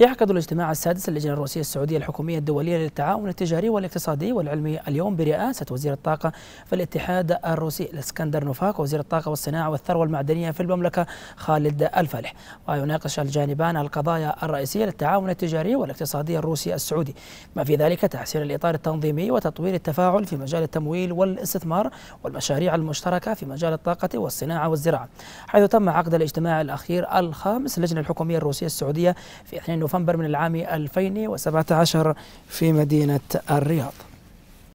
يعقد الاجتماع السادس اللجنة الروسية السعودية الحكومية الدولية للتعاون التجاري والاقتصادي والعلمي اليوم برئاسة وزير الطاقة في الاتحاد الروسي الاسكندر نوفاك وزير الطاقة والصناعة والثروة المعدنية في المملكة خالد الفالح ويناقش الجانبان القضايا الرئيسية للتعاون التجاري والاقتصادي الروسي السعودي ما في ذلك تحسين الإطار التنظيمي وتطوير التفاعل في مجال التمويل والاستثمار والمشاريع المشتركة في مجال الطاقة والصناعة والزراعة حيث تم عقد الاجتماع الأخير الخامس اللجنة الحكومية الروسية السعودية في نوفمبر من العام 2017 في مدينة الرياض